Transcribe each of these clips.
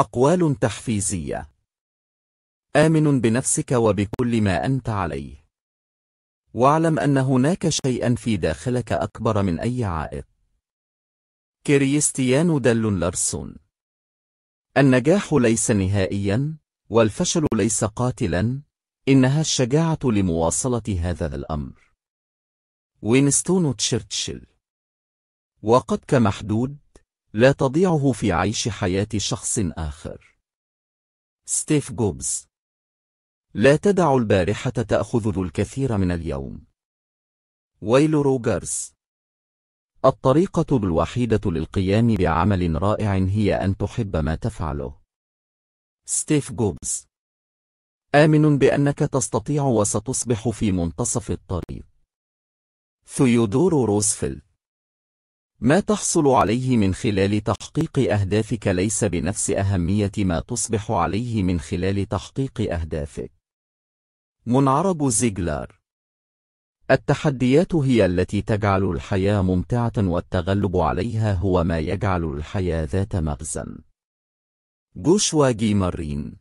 أقوال تحفيزية آمن بنفسك وبكل ما أنت عليه واعلم أن هناك شيئا في داخلك أكبر من أي عائق كريستيانو دل لارسون النجاح ليس نهائيا والفشل ليس قاتلا إنها الشجاعة لمواصلة هذا الأمر وينستون تشرتشل وقتك محدود لا تضيعه في عيش حياة شخص آخر. ستيف جوبز لا تدع البارحة تأخذ الكثير من اليوم. ويل روجرز الطريقة الوحيدة للقيام بعمل رائع هي أن تحب ما تفعله. ستيف جوبز آمن بأنك تستطيع وستصبح في منتصف الطريق. ثيودور روزفلت ما تحصل عليه من خلال تحقيق أهدافك ليس بنفس أهمية ما تصبح عليه من خلال تحقيق أهدافك. منعرب زيجلار التحديات هي التي تجعل الحياة ممتعة والتغلب عليها هو ما يجعل الحياة ذات مغزى. جوشوا جيمارين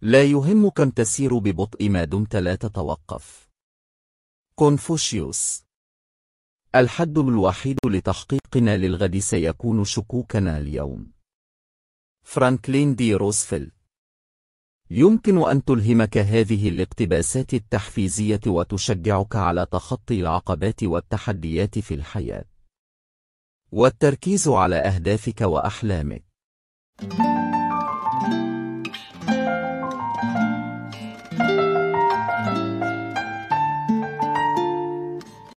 لا يهمك كم تسير ببطء ما دمت لا تتوقف. كونفوشيوس الحد الوحيد لتحقيقنا للغد سيكون شكوكنا اليوم. فرانكلين دي روزفلت يمكن أن تلهمك هذه الاقتباسات التحفيزية وتشجعك على تخطي العقبات والتحديات في الحياة. والتركيز على أهدافك وأحلامك.